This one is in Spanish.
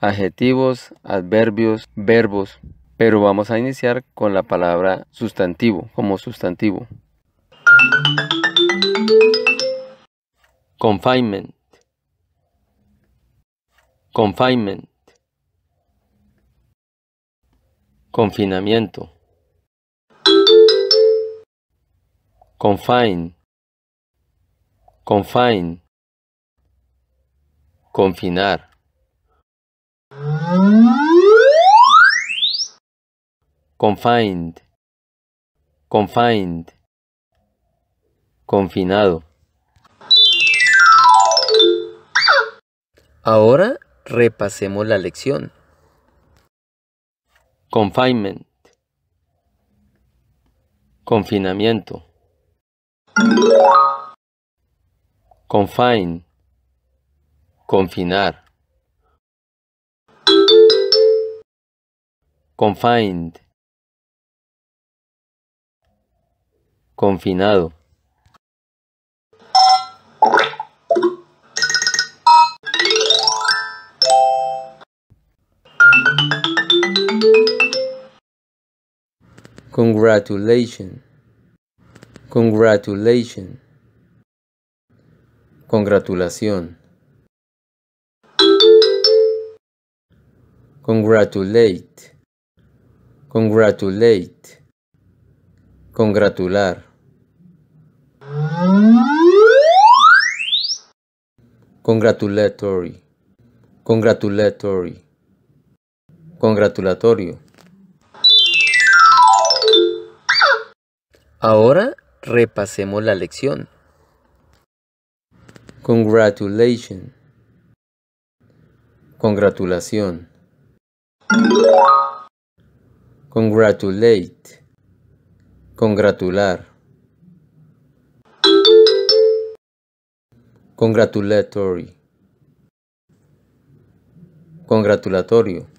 adjetivos, adverbios, verbos, pero vamos a iniciar con la palabra sustantivo, como sustantivo. Confinement. Confinement. Confinamiento. Confine. Confine. Confinar. confined, confined, confinado. Ahora repasemos la lección. Confinement, confinamiento. Confine, confinar. Confined Confinado. Congratulations. Congratulations. Congratulación. Congratulate. Congratulate. Congratular. Congratulatory. Congratulatory. Congratulatorio. Ahora repasemos la lección. Congratulation. Congratulación. Congratulate congratular, congratulatory, congratulatorio.